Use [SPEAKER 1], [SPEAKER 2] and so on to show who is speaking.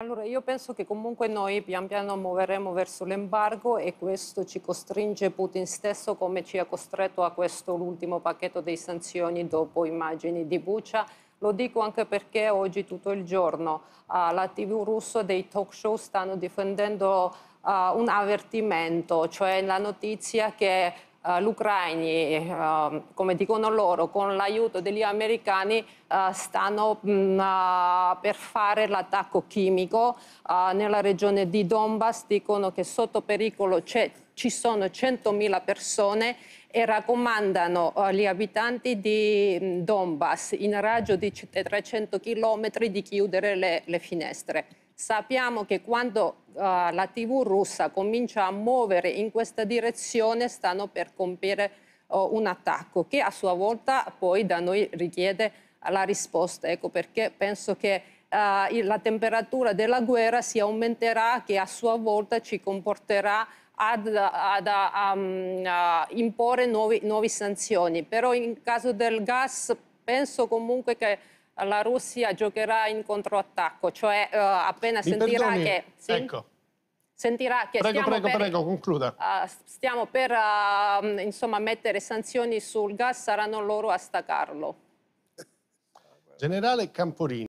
[SPEAKER 1] Allora io penso che comunque noi pian piano muoveremo verso l'embargo e questo ci costringe Putin stesso come ci ha costretto a questo l'ultimo pacchetto dei sanzioni dopo immagini di Buccia. Lo dico anche perché oggi tutto il giorno uh, la TV russa dei talk show stanno difendendo uh, un avvertimento, cioè la notizia che gli eh, ucraini, eh, come dicono loro, con l'aiuto degli americani eh, stanno mm, per fare l'attacco chimico nella regione di Donbass, dicono che sotto pericolo ci sono 100.000 persone e raccomandano agli abitanti di mm, Donbass in raggio di 300 km di chiudere le, le finestre. Sappiamo che quando uh, la TV russa comincia a muovere in questa direzione stanno per compiere uh, un attacco che a sua volta poi da noi richiede la risposta. Ecco perché penso che uh, la temperatura della guerra si aumenterà che a sua volta ci comporterà ad, ad um, imporre nuove sanzioni. Però in caso del gas penso comunque che la Russia giocherà in controattacco, cioè uh, appena Mi sentirà perdoni? che... Sì? Ecco sentirà che prego, stiamo, prego, per, uh, stiamo per uh, insomma, mettere sanzioni sul gas, saranno loro a staccarlo.
[SPEAKER 2] Generale Camporini.